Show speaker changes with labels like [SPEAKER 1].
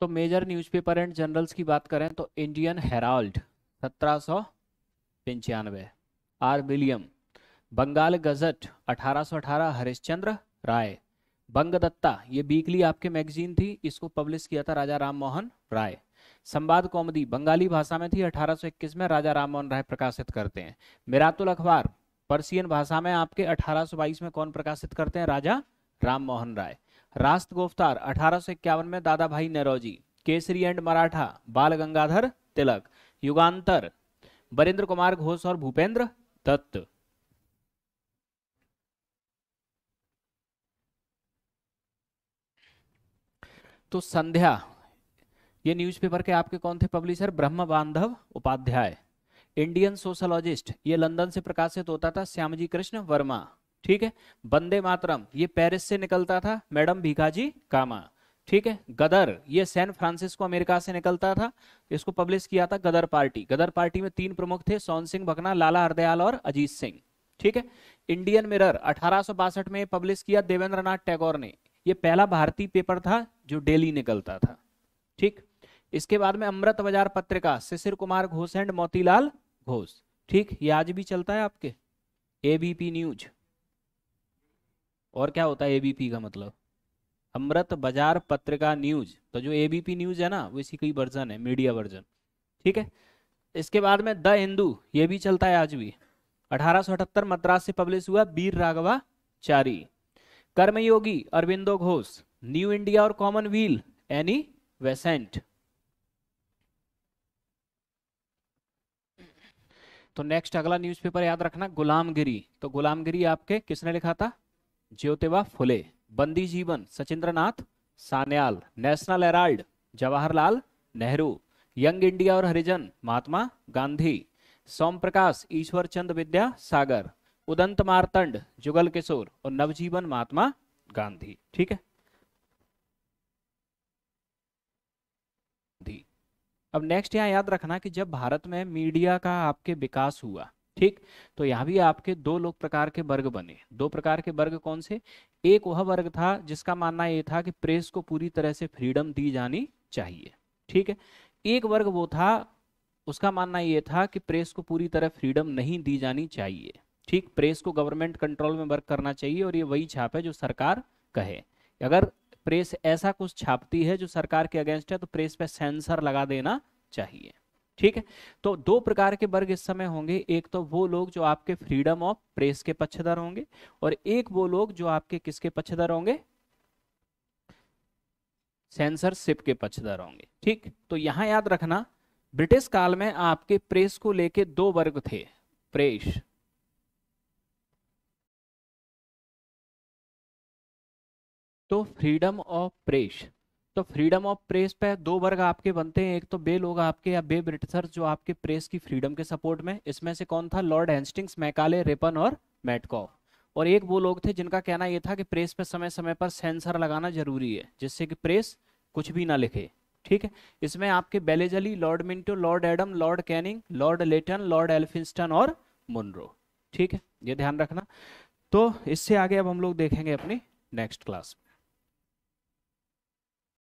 [SPEAKER 1] तो major newspaper and journals की बात करें तो इंडियन हेराल्ड सत्रह सौ पंचानवे आर विलियम बंगाल गजट 1818 हरिश्चंद्र राय बंगदत्ता ये वीकली आपके मैगजीन थी इसको पब्लिश किया था राजा राम मोहन राय संवाद कॉमेडी बंगाली भाषा में थी 1821 में राजा राम मोहन राय प्रकाशित करते हैं मिरातुल अखबार पर्सियन भाषा में आपके 1822 में कौन प्रकाशित करते हैं राजा राम मोहन राय रास्त गोफ्तार अठारह में दादा भाई नरौजी केसरी एंड मराठा बाल गंगाधर तिलक युगांतर बरेंद्र कुमार घोष और भूपेंद्र दत्त तो संध्या ये न्यूज़पेपर के आपके कौन थे publisher Brahma Bandhab Upadhyay Indian sociologist ये लंदन से प्रकाशित होता था श्यामजी कृष्ण वर्मा ठीक है बंदे मातरम ये पेरिस से निकलता था मैडम भीखाजी कामा ठीक है गदर ये सैन फ्रांसिस्को अमेरिका से निकलता था इसको पब्लिश किया था गदर पार्टी गदर पार्टी में तीन प्रमुख थे सोन सिंह भकना लाला हरदयाल और अजीत सिंह ठीक है इंडियन मिरर अठारह में पब्लिश किया देवेंद्र नाथ टैगोर ने ये पहला भारतीय पेपर था जो डेली निकलता था ठीक इसके बाद में अमृत बाजार पत्रिका शिशिर कुमार घोष एंड मोतीलाल घोष ठीक ये आज भी चलता है आपके एबीपी न्यूज और क्या होता है एबीपी का मतलब अमृत बाजार पत्रिका न्यूज तो जो एबीपी न्यूज है ना वो इसी का वर्जन है मीडिया वर्जन ठीक है इसके बाद में द हिंदू ये भी चलता है आज भी अठारह मद्रास से पब्लिश हुआ वीर राघवाचारी कर्मयोगी अरविंदो घोष न्यू इंडिया और कॉमनवील एनी वेसेंट तो नेक्स्ट अगला न्यूज़पेपर याद रखना गुलामगिरी तो गुलामगिरी आपके किसने लिखा था Jyotiba Phule Bandi Jeevan Sachindranath Sanyal National Herald Jawaharlal Nehru Young India और हरिजन महात्मा गांधी सोम प्रकाश ईश्वर चंद विद्या सागर उदंत मारतंड जुगल किशोर और नवजीवन महात्मा गांधी ठीक है अब नेक्स्ट यहाँ याद रखना कि जब भारत में मीडिया का आपके विकास हुआ ठीक तो यहाँ भी आपके दो लोग प्रकार के वर्ग बने दो प्रकार के वर्ग कौन से एक वह वर्ग था जिसका मानना यह था कि प्रेस को पूरी तरह से फ्रीडम दी जानी चाहिए ठीक है एक वर्ग वो था उसका मानना ये था कि प्रेस को पूरी तरह फ्रीडम नहीं दी जानी चाहिए ठीक प्रेस को गवर्नमेंट कंट्रोल में वर्क करना चाहिए और ये वही छाप है जो सरकार कहे अगर प्रेस ऐसा कुछ छापती है जो सरकार के अगेंस्ट है तो प्रेस पे सेंसर लगा देना चाहिए ठीक है तो दो प्रकार के वर्ग इस समय होंगे एक तो वो लोग जो आपके फ्रीडम ऑफ प्रेस के पक्षधर होंगे और एक वो लोग जो आपके किसके पक्षधर होंगे सेंसरशिप के पक्षधर होंगे ठीक तो यहां याद रखना ब्रिटिश काल में आपके प्रेस को लेके दो वर्ग थे प्रेस तो फ्रीडम ऑफ प्रेस तो फ्रीडम ऑफ प्रेस पे दो वर्ग आपके बनते हैं एक तो बे लोग आपके या बे ब्रिटिशर्स जो आपके प्रेस की फ्रीडम के सपोर्ट में इसमें से कौन था लॉर्ड हेंस्टिंग्स मैकाले रेपन और मैटकॉफ और एक वो लोग थे जिनका कहना यह था कि प्रेस पे समय समय पर सेंसर लगाना जरूरी है जिससे कि प्रेस कुछ भी ना लिखे ठीक है इसमें आपके Wellesley Lord Minto Lord Adam Lord Canning Lord Lytton Lord Elphinstone और मुनरो ठीक है ये ध्यान रखना तो इससे आगे अब हम लोग देखेंगे अपनी नेक्स्ट क्लास